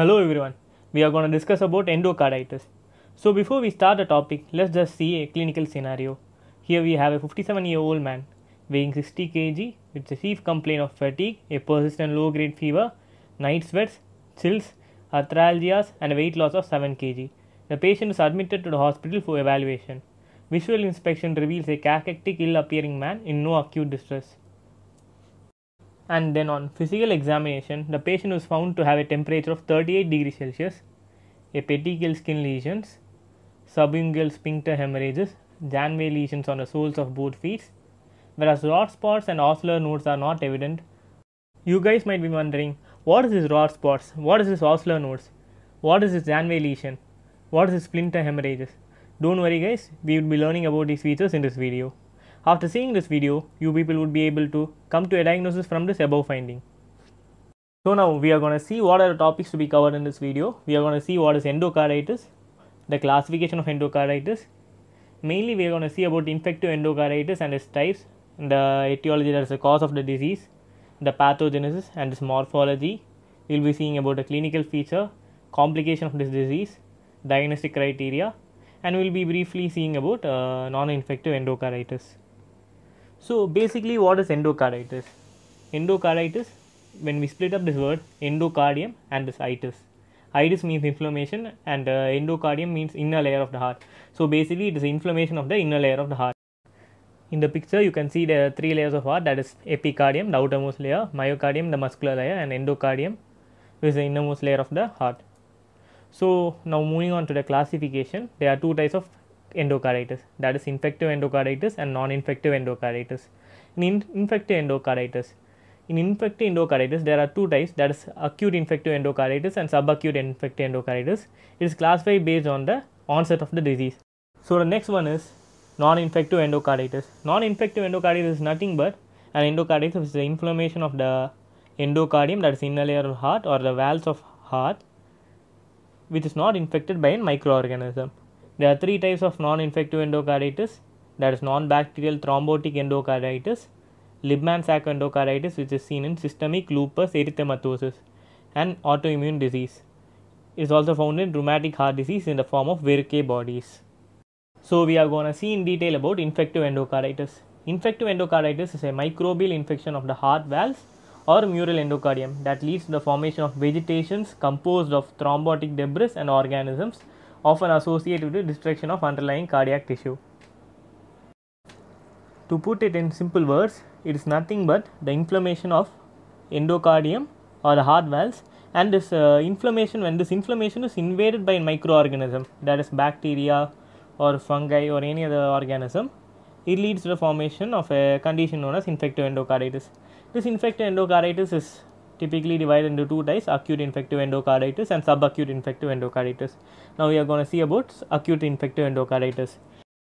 Hello everyone, we are going to discuss about endocarditis. So before we start the topic, let's just see a clinical scenario. Here we have a 57 year old man weighing 60 kg with a chief complaint of fatigue, a persistent low grade fever, night sweats, chills, arthralgias and a weight loss of 7 kg. The patient is admitted to the hospital for evaluation. Visual inspection reveals a cachectic ill appearing man in no acute distress and then on physical examination the patient was found to have a temperature of 38 degrees celsius a petechial skin lesions subungual sphincter hemorrhages Janeway lesions on the soles of both feet, whereas rod spots and Osler nodes are not evident. You guys might be wondering, what is this rod spots? What is this Osler nodes? What is this Janeway lesion? What is this splinter hemorrhages? Don't worry guys, we will be learning about these features in this video. After seeing this video, you people would be able to come to a diagnosis from this above finding. So now we are going to see what are the topics to be covered in this video. We are going to see what is endocarditis, the classification of endocarditis. Mainly we are going to see about infective endocarditis and its types, the etiology that is the cause of the disease, the pathogenesis and its morphology. We will be seeing about the clinical feature, complication of this disease, diagnostic criteria and we will be briefly seeing about uh, non-infective endocarditis. So basically what is endocarditis? Endocarditis, when we split up this word, endocardium and this itis. Itis means inflammation and uh, endocardium means inner layer of the heart. So basically it is inflammation of the inner layer of the heart. In the picture you can see there are three layers of heart that is epicardium, the outermost layer, myocardium, the muscular layer and endocardium which is the innermost layer of the heart. So now moving on to the classification, there are two types of endocarditis that is infective endocarditis and non-infective endocarditis in in infective endocarditis in infective endocarditis there are two types that is acute infective endocarditis and subacute infective endocarditis it is classified based on the onset of the disease so the next one is non-infective endocarditis non-infective endocarditis is nothing but an endocarditis which is the inflammation of the endocardium that is inner layer of heart or the valves of heart which is not infected by a microorganism there are three types of non-infective endocarditis that is non-bacterial thrombotic endocarditis, Libman-Sacco endocarditis which is seen in systemic lupus erythematosus and autoimmune disease. It is also found in rheumatic heart disease in the form of verrucae bodies. So we are going to see in detail about infective endocarditis. Infective endocarditis is a microbial infection of the heart valves or mural endocardium that leads to the formation of vegetations composed of thrombotic debris and organisms often associated with destruction of underlying cardiac tissue. To put it in simple words, it is nothing but the inflammation of endocardium or the heart valves and this uh, inflammation when this inflammation is invaded by microorganism that is bacteria or fungi or any other organism it leads to the formation of a condition known as infective endocarditis this infective endocarditis is typically divided into two types acute infective endocarditis and subacute infective endocarditis. Now, we are going to see about acute infective endocarditis.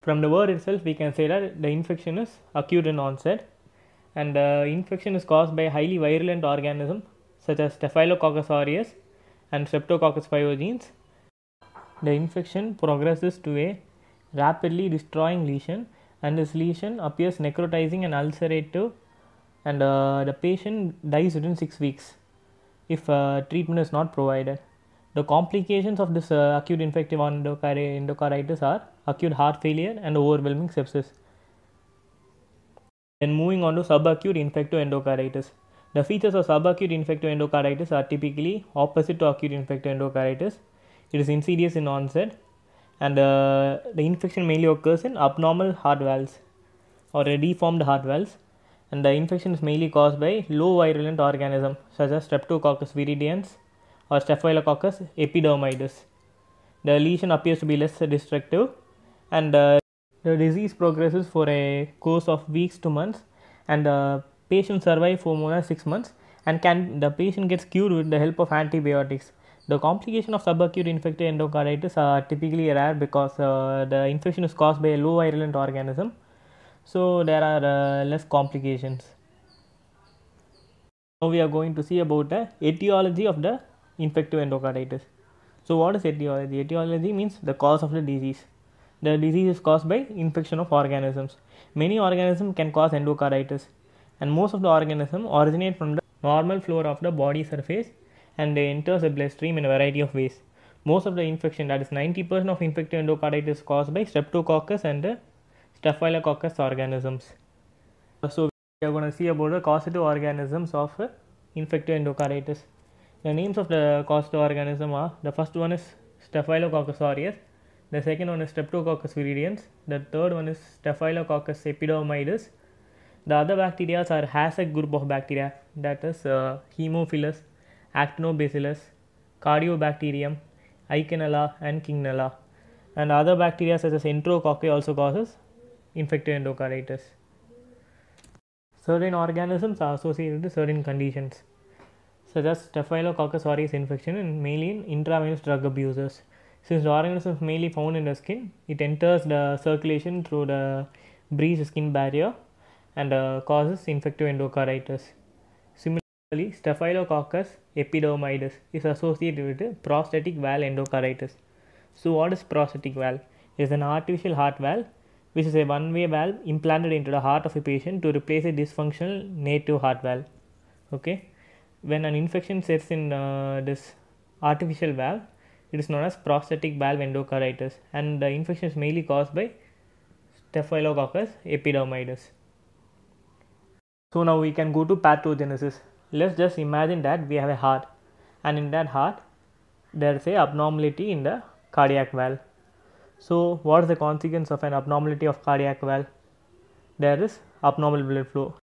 From the word itself, we can say that the infection is acute in onset and the infection is caused by highly virulent organisms such as Staphylococcus aureus and Streptococcus pyogenes. The infection progresses to a rapidly destroying lesion and this lesion appears necrotizing and ulcerative and uh, the patient dies within 6 weeks if uh, treatment is not provided. The complications of this uh, acute infective endocarditis are acute heart failure and overwhelming sepsis. Then moving on to subacute infective endocarditis. The features of subacute infective endocarditis are typically opposite to acute infective endocarditis. It is insidious in onset and uh, the infection mainly occurs in abnormal heart valves or deformed heart valves and the infection is mainly caused by low virulent organisms such as Streptococcus viridans or Staphylococcus epidermidis. The lesion appears to be less destructive and uh, the disease progresses for a course of weeks to months and the patient survives for more than 6 months and can the patient gets cured with the help of antibiotics. The complication of subacute infected endocarditis are typically rare because uh, the infection is caused by a low virulent organism so there are uh, less complications now we are going to see about the etiology of the infective endocarditis so what is etiology etiology means the cause of the disease the disease is caused by infection of organisms many organisms can cause endocarditis and most of the organisms originate from the normal flora of the body surface and they enter the bloodstream in a variety of ways most of the infection that is 90% of infective endocarditis caused by streptococcus and the Staphylococcus organisms. So we are going to see about the causative organisms of infective endocarditis. The names of the causative organism are the first one is Staphylococcus aureus, the second one is Streptococcus viridans, the third one is Staphylococcus epidermidis. The other bacteria are Hasek group of bacteria that is uh, Haemophilus, Actinobacillus, Cardiobacterium, Ikenella and Kingella, And other bacteria such as Enterococci also causes Infective endocarditis. Certain organisms are associated with certain conditions, such as Staphylococcus aureus infection and mainly in intravenous drug abusers. Since the organism is mainly found in the skin, it enters the circulation through the breeze skin barrier and uh, causes infective endocarditis. Similarly, Staphylococcus epidermidis is associated with prosthetic valve endocarditis. So, what is prosthetic valve? It is an artificial heart valve which is a one way valve implanted into the heart of a patient to replace a dysfunctional native heart valve. Okay, when an infection sets in uh, this artificial valve, it is known as prosthetic valve endocarditis, and the infection is mainly caused by Staphylococcus epidermidis. So now we can go to pathogenesis. Let's just imagine that we have a heart, and in that heart, there is a abnormality in the cardiac valve so what is the consequence of an abnormality of cardiac valve? There is abnormal blood flow.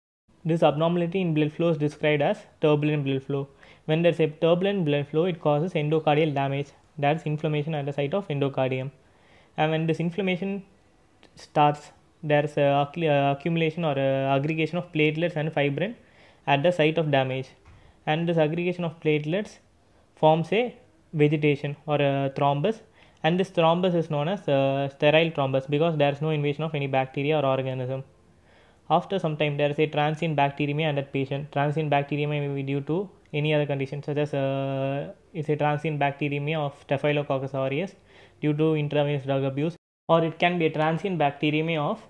This abnormality in blood flow is described as turbulent blood flow. When there is a turbulent blood flow, it causes endocardial damage, that is inflammation at the site of endocardium. And when this inflammation starts, there is uh, accumulation or uh, aggregation of platelets and fibrin at the site of damage. And this aggregation of platelets forms a vegetation or a thrombus and this thrombus is known as uh, sterile thrombus because there is no invasion of any bacteria or organism. After some time, there is a transient bacteremia in that patient. Transient bacteremia may be due to any other condition, such as uh, it's a transient bacteremia of Staphylococcus aureus due to intravenous drug abuse, or it can be a transient bacteremia of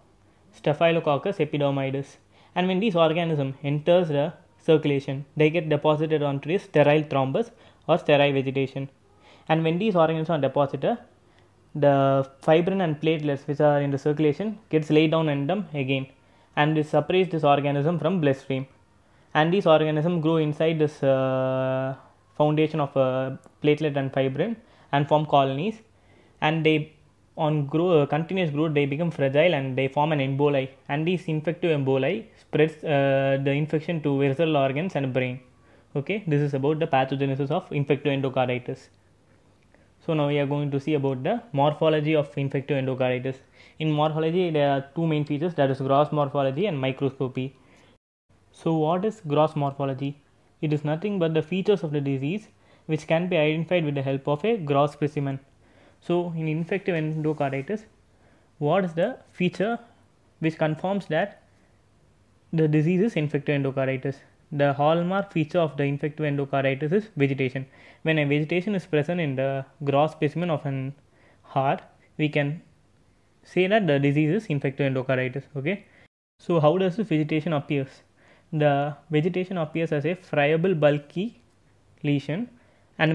Staphylococcus epidermidis. And when these organism enters the circulation, they get deposited onto this sterile thrombus or sterile vegetation. And when these organisms are deposited, uh, the fibrin and platelets which are in the circulation gets laid down in them again and it separates this organism from bloodstream and these organism grow inside this uh, foundation of a uh, platelet and fibrin and form colonies and they on grow, uh, continuous growth they become fragile and they form an emboli and these infective emboli spreads uh, the infection to visceral organs and brain okay this is about the pathogenesis of infective endocarditis so now we are going to see about the morphology of infective endocarditis. In morphology, there are two main features that is gross morphology and microscopy. So what is gross morphology? It is nothing but the features of the disease which can be identified with the help of a gross specimen. So in infective endocarditis, what is the feature which confirms that the disease is infective endocarditis? the hallmark feature of the infective endocarditis is vegetation. When a vegetation is present in the gross specimen of an heart, we can say that the disease is infective endocarditis. Okay. So how does the vegetation appears? The vegetation appears as a friable bulky lesion, and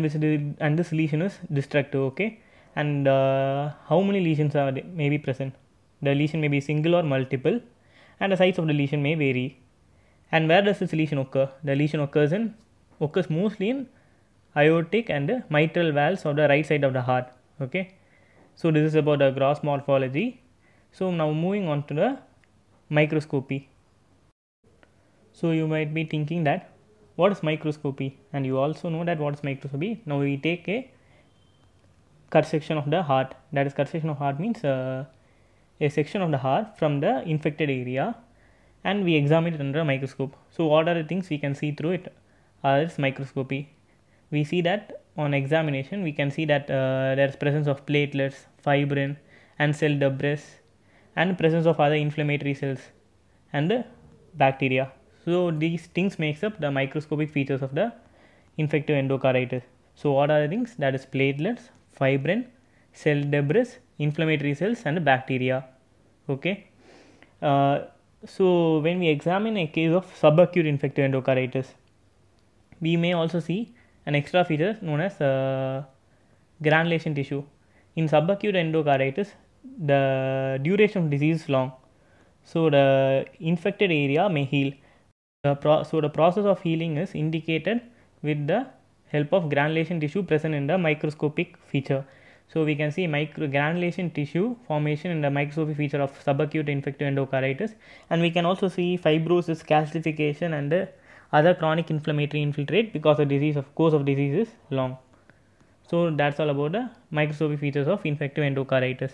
and this lesion is destructive. Okay. And uh, how many lesions are may be present? The lesion may be single or multiple, and the size of the lesion may vary. And where does this lesion occur? The lesion occurs in occurs mostly in aortic and the mitral valves of the right side of the heart. Okay. So this is about the gross morphology. So now moving on to the microscopy. So you might be thinking that what is microscopy? And you also know that what is microscopy. Now we take a cut section of the heart. That is cut section of heart means uh, a section of the heart from the infected area and we examine it under a microscope. So what are the things we can see through it? Uh, it's microscopy. We see that on examination we can see that uh, there's presence of platelets, fibrin and cell debris and presence of other inflammatory cells and the bacteria. So these things makes up the microscopic features of the infective endocarditis. So what are the things? That is platelets, fibrin, cell debris, inflammatory cells and bacteria. Okay. Uh, so, when we examine a case of subacute infective endocarditis, we may also see an extra feature known as uh, granulation tissue. In subacute endocarditis, the duration of disease is long, so the infected area may heal. The so, the process of healing is indicated with the help of granulation tissue present in the microscopic feature. So we can see microgranulation tissue formation in the microscopy feature of subacute infective endocarditis and we can also see fibrosis, calcification and the other chronic inflammatory infiltrate because the disease of course of disease is long. So that's all about the microscopy features of infective endocarditis.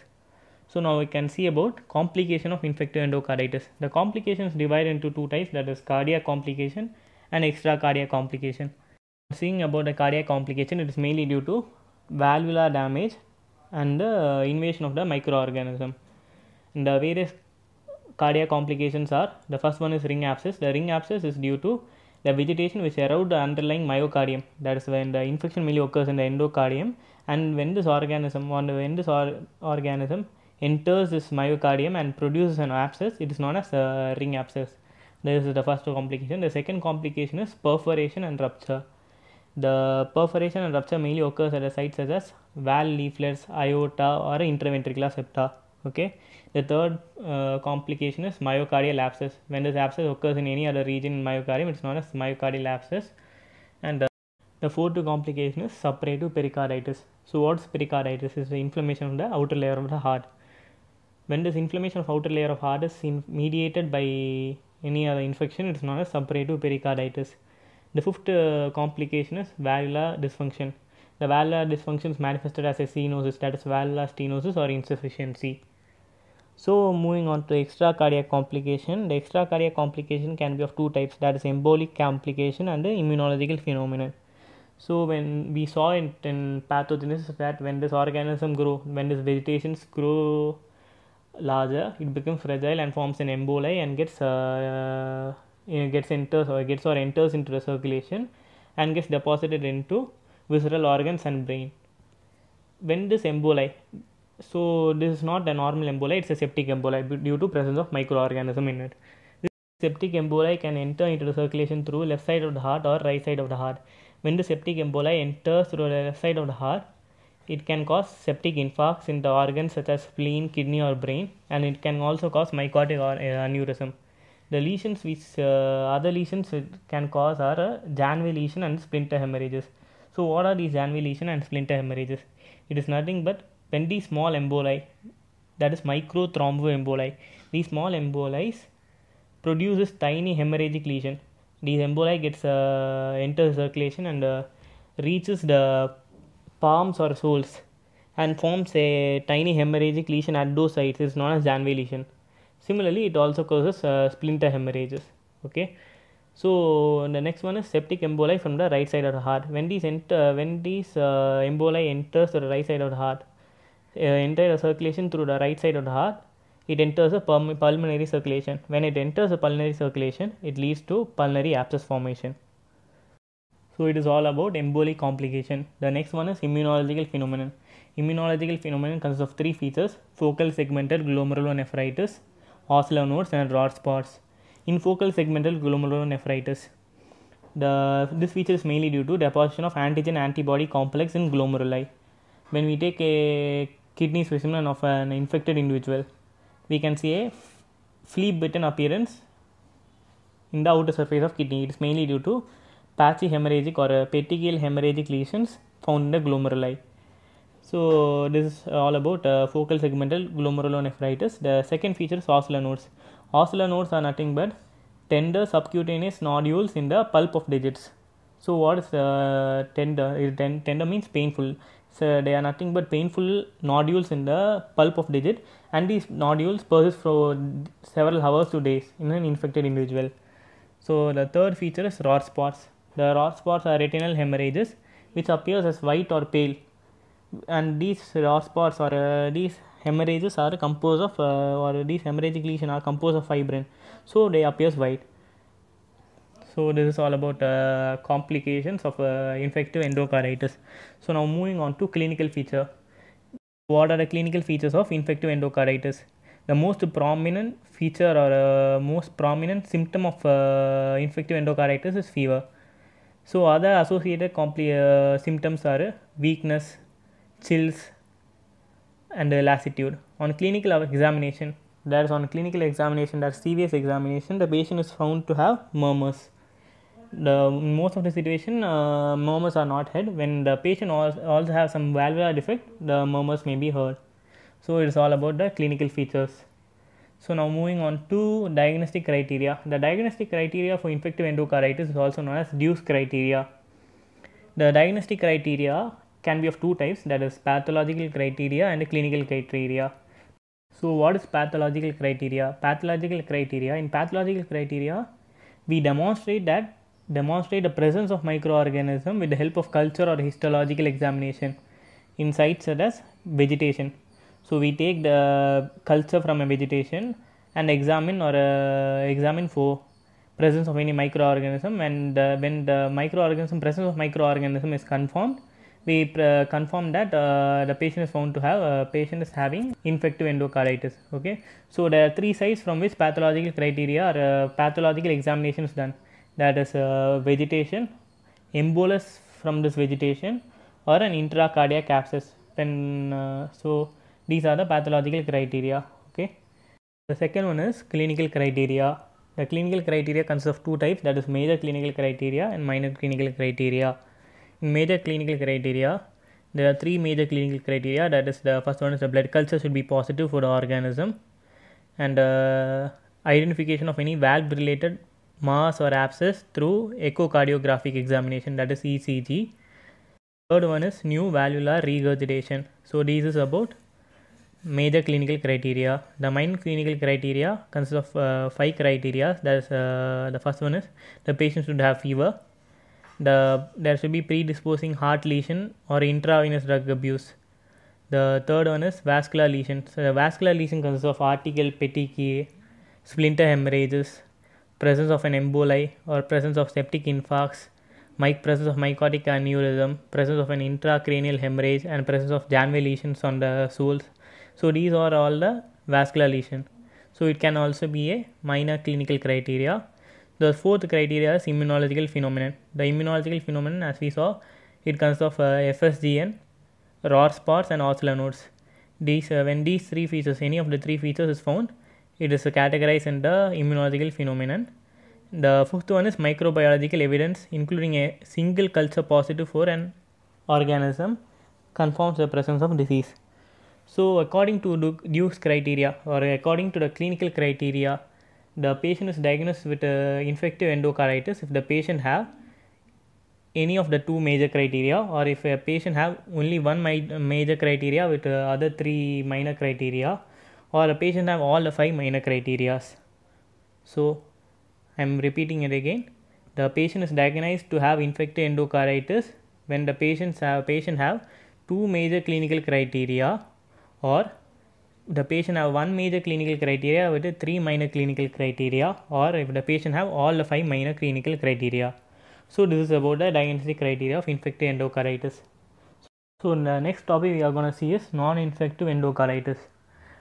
So now we can see about complication of infective endocarditis. The complications divide into two types that is cardiac complication and extra cardiac complication. Seeing about the cardiac complication, it is mainly due to valvular damage and the invasion of the microorganism. the various cardiac complications are the first one is ring abscess. The ring abscess is due to the vegetation which around the underlying myocardium. That is when the infection mainly occurs in the endocardium, and when this organism, when this organism enters this myocardium and produces an abscess, it is known as a ring abscess. This is the first complication. The second complication is perforation and rupture. The perforation and rupture mainly occurs at the sites such as valve leaflets, aorta or intraventricular septa. Okay. The third uh, complication is myocardial abscess. When this abscess occurs in any other region in myocardium, it's known as myocardial abscess. And the, uh, the fourth complication is suppurative pericarditis. So what's pericarditis? It's the inflammation of the outer layer of the heart. When this inflammation of outer layer of heart is mediated by any other infection, it's known as suppurative pericarditis. The fifth uh, complication is valvular dysfunction. The valvular dysfunction is manifested as a stenosis, that is valvular stenosis or insufficiency. So moving on to extracardiac complication. The extracardiac complication can be of two types, that is embolic complication and the immunological phenomenon. So when we saw in, in pathogenesis that when this organism grow, when this vegetation grow larger, it becomes fragile and forms an emboli and gets uh, uh, gets enters or gets or enters into the circulation and gets deposited into visceral organs and brain when this emboli so this is not a normal emboli it's a septic emboli due to presence of microorganism in it this septic emboli can enter into the circulation through left side of the heart or right side of the heart when the septic emboli enters through the left side of the heart it can cause septic infarcts in the organs such as spleen, kidney, or brain, and it can also cause mycotic or, uh, aneurysm. The lesions which uh, other lesions which can cause are uh, lesion and splinter hemorrhages. So what are these Janeway lesion and splinter hemorrhages? It is nothing but bendy small emboli that is microthromboemboli. These small emboli produces tiny hemorrhagic lesion. These emboli gets uh, circulation and uh, reaches the palms or soles and forms a tiny hemorrhagic lesion at those sites. It's known as Janeway lesion. Similarly, it also causes uh, splinter hemorrhages. Okay. So the next one is septic emboli from the right side of the heart. When these enter, uh, when these uh, emboli enters the right side of the heart, uh, enter the circulation through the right side of the heart, it enters the pulmonary circulation. When it enters the pulmonary circulation, it leads to pulmonary abscess formation. So it is all about embolic complication. The next one is immunological phenomenon. Immunological phenomenon consists of three features: focal segmental glomerulonephritis, ocular nodes and rod spots. In focal segmental glomerulonephritis, the, this feature is mainly due to deposition of antigen antibody complex in glomeruli. When we take a kidney specimen of an infected individual, we can see a flea bitten appearance in the outer surface of kidney. It is mainly due to patchy hemorrhagic or uh, petechial hemorrhagic lesions found in the glomeruli. So this is uh, all about uh, focal segmental glomerulonephritis. The second feature is ocellar nodes. Ocellar nodes are nothing but tender subcutaneous nodules in the pulp of digits. So what is uh, tender? Tender means painful. So they are nothing but painful nodules in the pulp of digit, and these nodules persist for several hours to days in an infected individual. So the third feature is rod spots. The rod spots are retinal hemorrhages, which appears as white or pale and these raw spots or uh, these hemorrhages are composed of uh, or these hemorrhagic lesions are composed of fibrin so they appears white so this is all about uh, complications of uh, infective endocarditis so now moving on to clinical feature what are the clinical features of infective endocarditis the most prominent feature or uh, most prominent symptom of uh, infective endocarditis is fever so other associated compli- symptoms are weakness chills, and the lassitude. On clinical examination, that is on clinical examination, that is CVS examination, the patient is found to have murmurs. The most of the situation, uh, murmurs are not heard. When the patient also has some valvular defect, the murmurs may be heard. So it is all about the clinical features. So now moving on to diagnostic criteria. The diagnostic criteria for infective endocarditis is also known as Deuce criteria. The diagnostic criteria can be of two types that is pathological criteria and clinical criteria. So what is pathological criteria? Pathological criteria in pathological criteria we demonstrate that demonstrate the presence of microorganism with the help of culture or histological examination in sites such as vegetation. So we take the culture from a vegetation and examine or uh, examine for presence of any microorganism and uh, when the microorganism presence of microorganism is confirmed we uh, confirm that uh, the patient is found to have uh, patient is having infective endocarditis okay so there are three sites from which pathological criteria or uh, pathological examination is done that is uh, vegetation embolus from this vegetation or an intracardiac abscess when uh, so these are the pathological criteria okay the second one is clinical criteria the clinical criteria consists of two types that is major clinical criteria and minor clinical criteria major clinical criteria there are three major clinical criteria that is the first one is the blood culture should be positive for the organism and uh, identification of any valve related mass or abscess through echocardiographic examination that is ECG. Third one is new valvular regurgitation. So this is about major clinical criteria. The main clinical criteria consists of uh, five criteria. That is uh, the first one is the patient should have fever the there should be predisposing heart lesion or intravenous drug abuse. The third one is vascular lesion. So the vascular lesion consists of arterial petechiae, splinter hemorrhages, presence of an emboli or presence of septic infarcts, my presence of mycotic aneurysm, presence of an intracranial hemorrhage, and presence of Janeway lesions on the soles. So these are all the vascular lesion. So it can also be a minor clinical criteria the fourth criteria is immunological phenomenon. The immunological phenomenon, as we saw, it consists of uh, FSGN, ROR spots, and oscilla nodes. These, uh, when these three features, any of the three features is found, it is categorized in the immunological phenomenon. The fifth one is microbiological evidence, including a single culture positive for an organism, confirms the presence of disease. So, according to Duke's criteria or according to the clinical criteria, the patient is diagnosed with uh, infective endocarditis if the patient have any of the two major criteria or if a patient have only one major criteria with uh, other three minor criteria or a patient have all the five minor criteria so i'm repeating it again the patient is diagnosed to have infective endocarditis when the patients have patient have two major clinical criteria or the patient have one major clinical criteria with three minor clinical criteria or if the patient have all the five minor clinical criteria. So this is about the diagnostic criteria of infective endocarditis. So in the next topic we are going to see is non-infective endocarditis.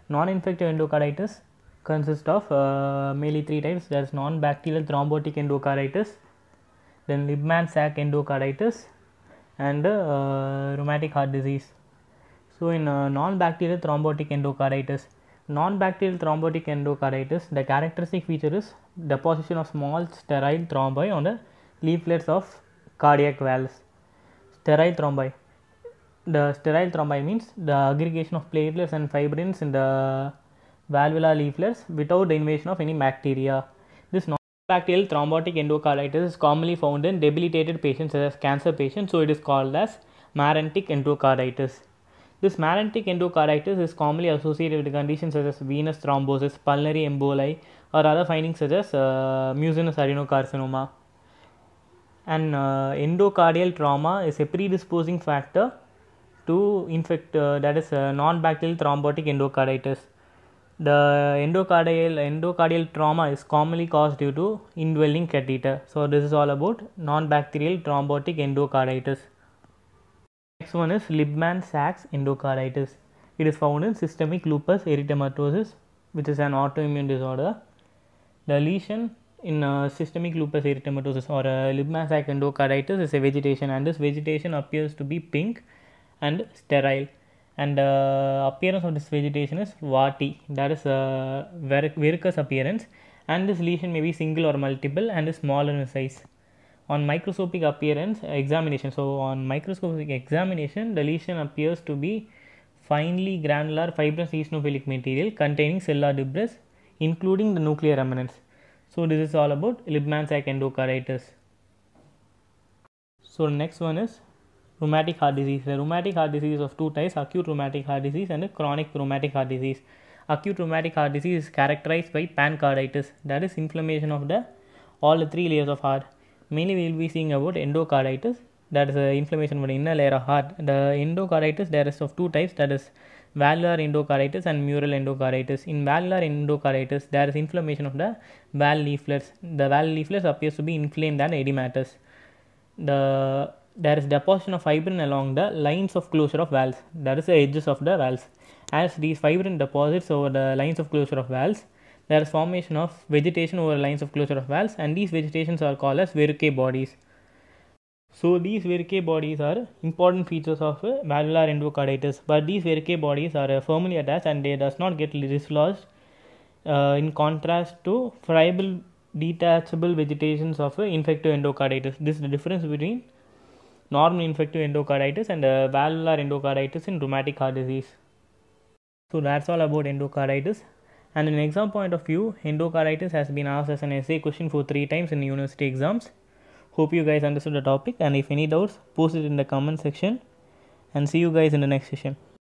Non-infective endocarditis consists of uh, mainly three types. There is non-bacterial thrombotic endocarditis, then Libman sac endocarditis and uh, rheumatic heart disease. So, in uh, non-bacterial thrombotic endocarditis, non-bacterial thrombotic endocarditis, the characteristic feature is deposition of small sterile thrombi on the leaflets of cardiac valves. Sterile thrombi. The sterile thrombi means the aggregation of platelets and fibrins in the valvular leaflets without the invasion of any bacteria. This non-bacterial thrombotic endocarditis is commonly found in debilitated patients such as cancer patients, so it is called as marantic endocarditis. This malanthic endocarditis is commonly associated with conditions such as venous thrombosis, pulmonary emboli, or other findings such as uh, mucinous adenocarcinoma. And uh, endocardial trauma is a predisposing factor to infect uh, that is uh, non-bacterial thrombotic endocarditis. The endocardial endocardial trauma is commonly caused due to indwelling catheter. So this is all about non-bacterial thrombotic endocarditis next one is Libman Sachs endocarditis. It is found in systemic lupus erythematosus, which is an autoimmune disorder. The lesion in uh, systemic lupus erythematosus or uh, Libman Sachs endocarditis is a vegetation, and this vegetation appears to be pink and sterile. And uh, appearance of this vegetation is warty, that is uh, varicose appearance. And this lesion may be single or multiple and is small in size on microscopic appearance uh, examination so on microscopic examination the lesion appears to be finely granular fibrous eosinophilic material containing cellular debris including the nuclear remnants so this is all about Lipman sac endocarditis so next one is rheumatic heart disease the rheumatic heart disease of two types acute rheumatic heart disease and chronic rheumatic heart disease acute rheumatic heart disease is characterized by pancarditis that is inflammation of the all the three layers of heart mainly we will be seeing about endocarditis that is inflammation of the inner layer of heart the endocarditis there is of two types that is valvular endocarditis and mural endocarditis in valvular endocarditis there is inflammation of the valve leaflets the valve leaflets appears to be inflamed and edematous the there is deposition of fibrin along the lines of closure of valves that is the edges of the valves as these fibrin deposits over the lines of closure of valves there is formation of vegetation over lines of closure of valves and these vegetations are called as verrucae bodies. So these verrucae bodies are important features of uh, valvular endocarditis but these verrucae bodies are uh, firmly attached and they does not get dislodged uh, in contrast to friable detachable vegetations of uh, infective endocarditis. This is the difference between normal infective endocarditis and uh, valvular endocarditis in rheumatic heart disease. So that's all about endocarditis. And in exam point of view, endocarditis has been asked as an essay question for three times in university exams. Hope you guys understood the topic and if any doubts, post it in the comment section and see you guys in the next session.